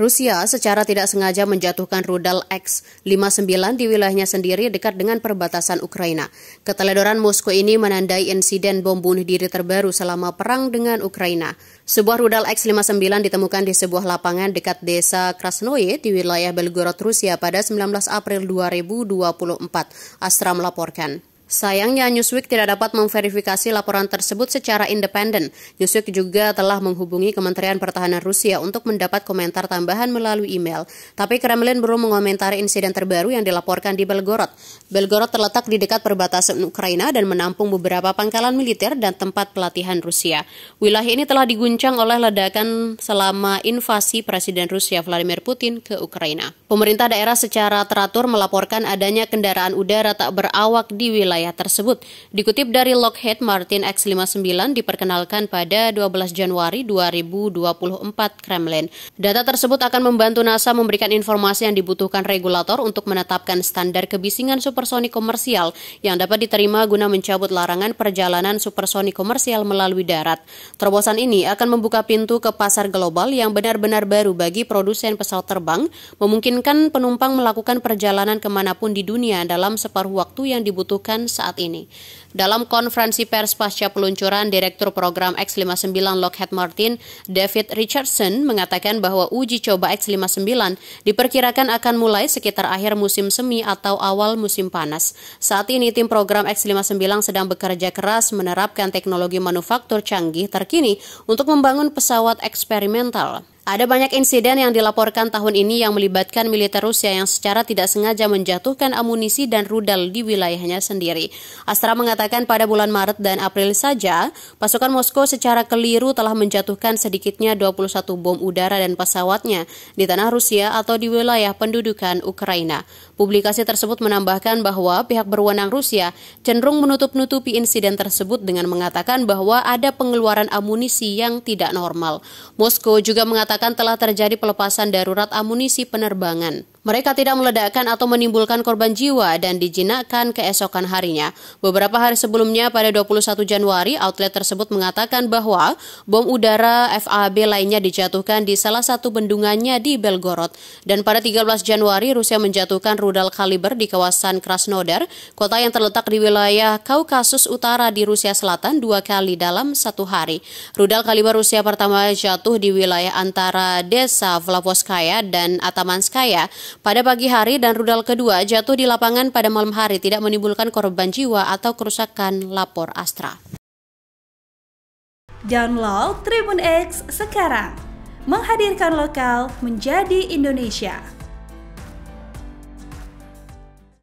Rusia secara tidak sengaja menjatuhkan rudal X-59 di wilayahnya sendiri dekat dengan perbatasan Ukraina. Keteledoran Moskow ini menandai insiden bom bunuh diri terbaru selama perang dengan Ukraina. Sebuah rudal X-59 ditemukan di sebuah lapangan dekat desa Krasnoye di wilayah Belgorod, Rusia pada 19 April 2024, Astra melaporkan. Sayangnya Newsweek tidak dapat memverifikasi laporan tersebut secara independen. Newsweek juga telah menghubungi Kementerian Pertahanan Rusia untuk mendapat komentar tambahan melalui email. Tapi Kremlin belum mengomentari insiden terbaru yang dilaporkan di Belgorod. Belgorod terletak di dekat perbatasan Ukraina dan menampung beberapa pangkalan militer dan tempat pelatihan Rusia. Wilayah ini telah diguncang oleh ledakan selama invasi Presiden Rusia Vladimir Putin ke Ukraina. Pemerintah daerah secara teratur melaporkan adanya kendaraan udara tak berawak di wilayah wilayah tersebut. Dikutip dari Lockheed Martin X-59 diperkenalkan pada 12 Januari 2024 Kremlin. Data tersebut akan membantu NASA memberikan informasi yang dibutuhkan regulator untuk menetapkan standar kebisingan supersonik komersial yang dapat diterima guna mencabut larangan perjalanan supersonik komersial melalui darat. Terobosan ini akan membuka pintu ke pasar global yang benar-benar baru bagi produsen pesawat terbang, memungkinkan penumpang melakukan perjalanan kemanapun di dunia dalam separuh waktu yang dibutuhkan saat ini. Dalam konferensi pers pasca peluncuran, Direktur Program X59 Lockheed Martin, David Richardson, mengatakan bahwa uji coba X59 diperkirakan akan mulai sekitar akhir musim semi atau awal musim panas. Saat ini, tim program X59 sedang bekerja keras menerapkan teknologi manufaktur canggih terkini untuk membangun pesawat eksperimental. Ada banyak insiden yang dilaporkan tahun ini yang melibatkan militer Rusia yang secara tidak sengaja menjatuhkan amunisi dan rudal di wilayahnya sendiri. Astra mengatakan mengatakan pada bulan Maret dan April saja, pasukan Moskow secara keliru telah menjatuhkan sedikitnya 21 bom udara dan pesawatnya di tanah Rusia atau di wilayah pendudukan Ukraina. Publikasi tersebut menambahkan bahwa pihak berwenang Rusia cenderung menutup-nutupi insiden tersebut dengan mengatakan bahwa ada pengeluaran amunisi yang tidak normal. Moskow juga mengatakan telah terjadi pelepasan darurat amunisi penerbangan. Mereka tidak meledakkan atau menimbulkan korban jiwa dan dijinakkan keesokan harinya. Beberapa hari sebelumnya pada 21 Januari, outlet tersebut mengatakan bahwa bom udara FAB lainnya dijatuhkan di salah satu bendungannya di Belgorod. Dan pada 13 Januari, Rusia menjatuhkan rudal kaliber di kawasan Krasnodar, kota yang terletak di wilayah Kaukasus Utara di Rusia Selatan dua kali dalam satu hari. Rudal kaliber Rusia pertama jatuh di wilayah antara desa Vlavoskaya dan Atamanskaya pada pagi hari dan rudal kedua jatuh di lapangan pada malam hari tidak menimbulkan korban jiwa atau kerusakan lapor Astra. Download Tribun X sekarang, menghadirkan lokal menjadi Indonesia.